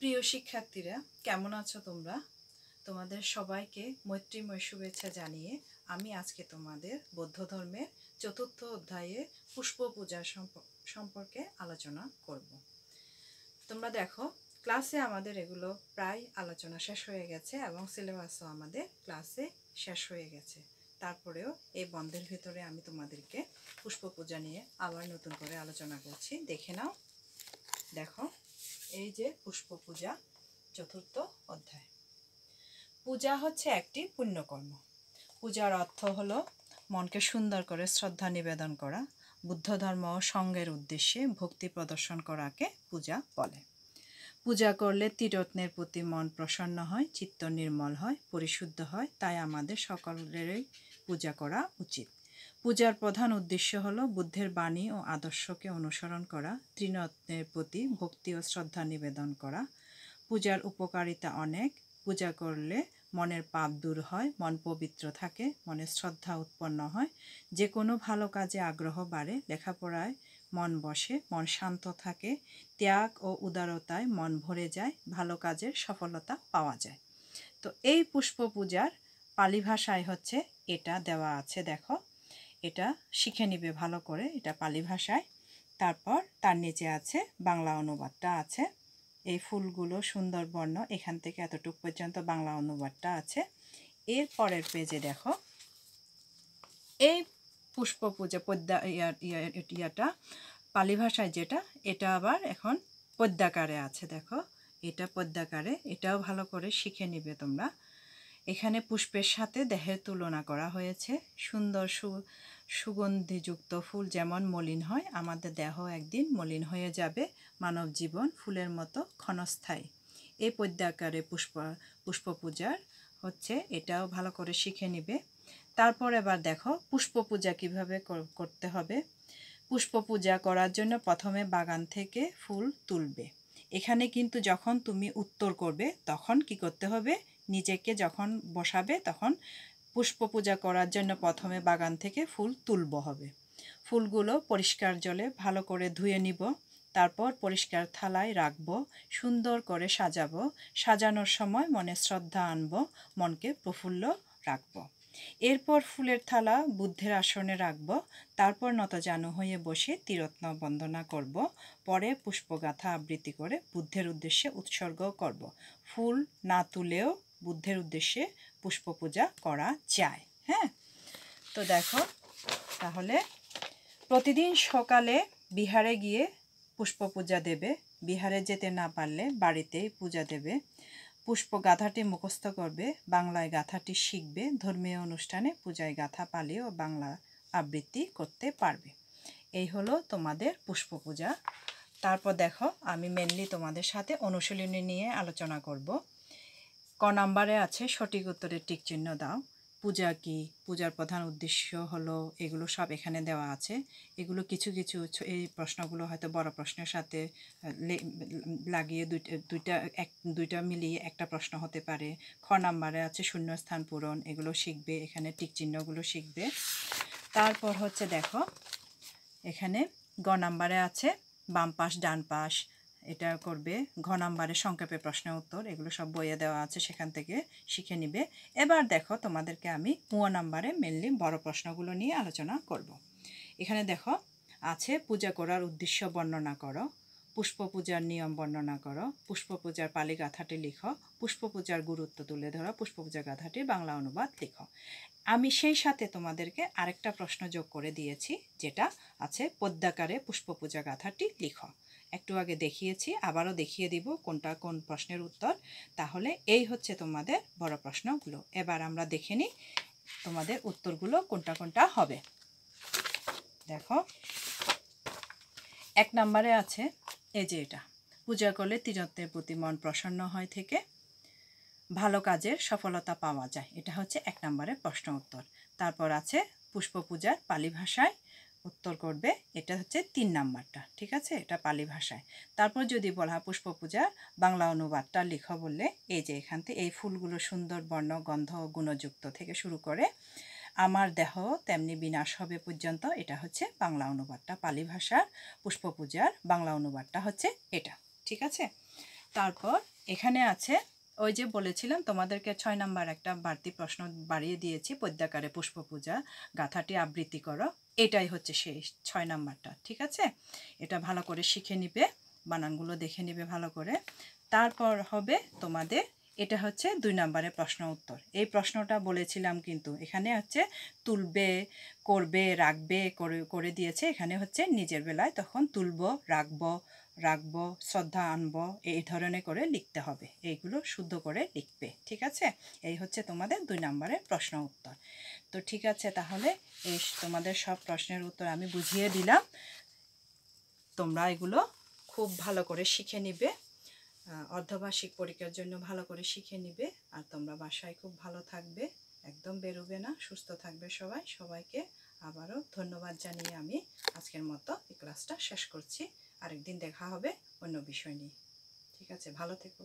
প্রিয় শিক্ষার্থীরা কেমন আছো তোমরা তোমাদের সবাইকে মৈত্রীময় শুভেচ্ছা জানিয়ে আমি আজকে তোমাদের বৌদ্ধ ধর্মের চতুর্থ অধ্যায়ে পুষ্প পূজা সম্পর্কে আলোচনা করব তোমরা দেখো ক্লাসে আমাদের এগুলো প্রায় আলোচনা শেষ হয়ে গেছে এবং সিলেবাসও আমাদের ক্লাসে শেষ হয়ে গেছে তারপরেও এই বন্ধের ভিতরে আমি তোমাদেরকে পুষ্প পূজা নিয়ে আবার নতুন করে আলোচনা করছি দেখে নাও দেখো এই যে পুষ্প পূজা চতুর্থ অধ্যায় পূজা হচ্ছে একটি পুণ্যকর্ম পূজার অর্থ হলো মনকে সুন্দর করে শ্রদ্ধা নিবেদন করা বুদ্ধ ধর্ম ও সঙ্গের উদ্দেশ্যে ভক্তি প্রদর্শন করাকে পূজা বলে পূজা করলে তিরত্নের প্রতি মন প্রসন্ন হয় চিত্ত নির্মল হয় পরিশুদ্ধ হয় তাই আমাদের সকলেরই পূজা করা উচিত পূজার প্রধান উদ্দেশ্য হল বুদ্ধের বাণী ও আদর্শকে অনুসরণ করা ত্রিনত্নের প্রতি ভক্তি ও শ্রদ্ধা নিবেদন করা পূজার উপকারিতা অনেক পূজা করলে মনের পাপ দূর হয় মন পবিত্র থাকে মনে শ্রদ্ধা উৎপন্ন হয় যে কোনো ভালো কাজে আগ্রহ বাড়ে লেখাপড়ায় মন বসে মন শান্ত থাকে ত্যাগ ও উদারতায় মন ভরে যায় ভালো কাজের সফলতা পাওয়া যায় তো এই পুষ্প পূজার পালি ভাষায় হচ্ছে এটা দেওয়া আছে দেখো এটা শিখে নেবে ভালো করে এটা পালি ভাষায় তারপর তার নিচে আছে বাংলা অনুবাদটা আছে এই ফুলগুলো সুন্দর বর্ণ এখান থেকে এতটুক পর্যন্ত বাংলা অনুবাদটা আছে এর পরের পেজে দেখো এই পুষ্প পূজা পদ্মা ইয়াটা পালি ভাষায় যেটা এটা আবার এখন পদ্মাকারে আছে দেখো এটা পদ্মাকারে এটাও ভালো করে শিখে নিবে তোমরা এখানে পুষ্পের সাথে দেহের তুলনা করা হয়েছে সুন্দর সু সুগন্ধিযুক্ত ফুল যেমন মলিন হয় আমাদের দেহ একদিন মলিন হয়ে যাবে মানব জীবন ফুলের মতো ক্ষণস্থায়ী এই পদ্যাকারে পুষ্প পুষ্প পূজার হচ্ছে এটাও ভালো করে শিখে নিবে তারপর এবার দেখো পুষ্প পূজা কীভাবে করতে হবে পুষ্প পূজা করার জন্য প্রথমে বাগান থেকে ফুল তুলবে এখানে কিন্তু যখন তুমি উত্তর করবে তখন কি করতে হবে নিজেকে যখন বসাবে তখন পুষ্প পূজা করার জন্য প্রথমে বাগান থেকে ফুল তুলব হবে ফুলগুলো পরিষ্কার জলে ভালো করে ধুয়ে নিব তারপর পরিষ্কার থালায় রাখবো সুন্দর করে সাজাবো সাজানোর সময় মনে শ্রদ্ধা আনব মনকে প্রফুল্ল রাখবো এরপর ফুলের থালা বুদ্ধের আসনে রাখব তারপর নতজানু হয়ে বসে তিরত্ন বন্দনা করব পরে পুষ্পগাথা আবৃত্তি করে বুদ্ধের উদ্দেশ্যে উৎসর্গ করব ফুল না তুলেও বুদ্ধের উদ্দেশ্যে পুষ্প পূজা করা যায় হ্যাঁ তো দেখো তাহলে প্রতিদিন সকালে বিহারে গিয়ে পুষ্প পূজা দেবে বিহারে যেতে না পারলে বাড়িতেই পূজা দেবে পুষ্প গাথাটি মুখস্থ করবে বাংলায় গাথাটি শিখবে ধর্মীয় অনুষ্ঠানে পূজায় গাথা পালিয়ে ও বাংলা আবৃত্তি করতে পারবে এই হলো তোমাদের পুষ্প পূজা তারপর দেখো আমি মেনলি তোমাদের সাথে অনুশীলনী নিয়ে আলোচনা করব ক নাম্বারে আছে সঠিক উত্তরের টিক চিহ্ন দাও পূজা কি পূজার প্রধান উদ্দেশ্য হলো এগুলো সব এখানে দেওয়া আছে এগুলো কিছু কিছু এই প্রশ্নগুলো হয়তো বড় প্রশ্নের সাথে লাগিয়ে দুইটা এক দুইটা মিলিয়ে একটা প্রশ্ন হতে পারে খ নাম্বারে আছে শূন্যস্থান পূরণ এগুলো শিখবে এখানে টিক চিহ্নগুলো শিখবে তারপর হচ্ছে দেখো এখানে গ নাম্বারে আছে বাম পাশ ডান পাশ এটা করবে ঘ নাম্বারে সংক্ষেপে প্রশ্নের উত্তর এগুলো সব বইয়ে দেওয়া আছে সেখান থেকে শিখে নিবে এবার দেখো তোমাদেরকে আমি ও নাম্বারে মেনলি বড় প্রশ্নগুলো নিয়ে আলোচনা করব। এখানে দেখো আছে পূজা করার উদ্দেশ্য বর্ণনা করো পুষ্প পূজার নিয়ম বর্ণনা করো পুষ্প পূজার পালি গাথাটি লিখো পুষ্প পূজার গুরুত্ব তুলে ধরো পুষ্প পূজা গাথাটির বাংলা অনুবাদ লিখো আমি সেই সাথে তোমাদেরকে আরেকটা প্রশ্ন যোগ করে দিয়েছি যেটা আছে পদ্মাকারে পুষ্প পূজা গাথাটি লিখো একটু আগে দেখিয়েছি আবারও দেখিয়ে দিব কোনটা কোন প্রশ্নের উত্তর তাহলে এই হচ্ছে তোমাদের বড় প্রশ্নগুলো এবার আমরা দেখে নিই তোমাদের উত্তরগুলো কোনটা কোনটা হবে দেখো এক নম্বরে আছে এই যে এটা পূজা করলে তিরত্বের প্রতি মন প্রসন্ন হয় থেকে ভালো কাজের সফলতা পাওয়া যায় এটা হচ্ছে এক নম্বরের প্রশ্ন উত্তর তারপর আছে পুষ্প পূজার পালি ভাষায় উত্তর করবে এটা হচ্ছে তিন নাম্বারটা ঠিক আছে এটা পালি ভাষায় তারপর যদি বলা হয় পুষ্প পূজা বাংলা অনুবাদটা লিখো বললে এই যে এখান থেকে এই ফুলগুলো সুন্দর বর্ণ গন্ধ গুণযুক্ত থেকে শুরু করে আমার দেহ তেমনি বিনাশ হবে পর্যন্ত এটা হচ্ছে বাংলা অনুবাদটা পালি ভাষার পুষ্প পূজার বাংলা অনুবাদটা হচ্ছে এটা ঠিক আছে তারপর এখানে আছে ওই যে বলেছিলাম তোমাদেরকে ছয় নাম্বার একটা বাড়তি প্রশ্ন বাড়িয়ে দিয়েছি পদ্মাকারে পুষ্প পূজা গাথাটি আবৃত্তি করো এটাই হচ্ছে সেই ছয় নাম্বারটা ঠিক আছে এটা ভালো করে শিখে নিবে বানানগুলো দেখে নিবে ভালো করে তারপর হবে তোমাদের এটা হচ্ছে দুই নম্বরের প্রশ্ন উত্তর এই প্রশ্নটা বলেছিলাম কিন্তু এখানে হচ্ছে তুলবে করবে রাখবে করে করে দিয়েছে এখানে হচ্ছে নিজের বেলায় তখন তুলব রাখব রাখব শ্রদ্ধা আনব এই ধরনের করে লিখতে হবে এইগুলো শুদ্ধ করে লিখবে ঠিক আছে এই হচ্ছে তোমাদের দুই নম্বরের প্রশ্ন উত্তর তো ঠিক আছে তাহলে এই তোমাদের সব প্রশ্নের উত্তর আমি বুঝিয়ে দিলাম তোমরা এগুলো খুব ভালো করে শিখে নিবে অর্ধবার্ষিক পরীক্ষার জন্য ভালো করে শিখে নিবে আর তোমরা বাসায় খুব ভালো থাকবে একদম বেরোবে না সুস্থ থাকবে সবাই সবাইকে আবারও ধন্যবাদ জানিয়ে আমি আজকের মতো এই ক্লাসটা শেষ করছি আরেকদিন দেখা হবে অন্য বিষয় নিয়ে ঠিক আছে ভালো থেকো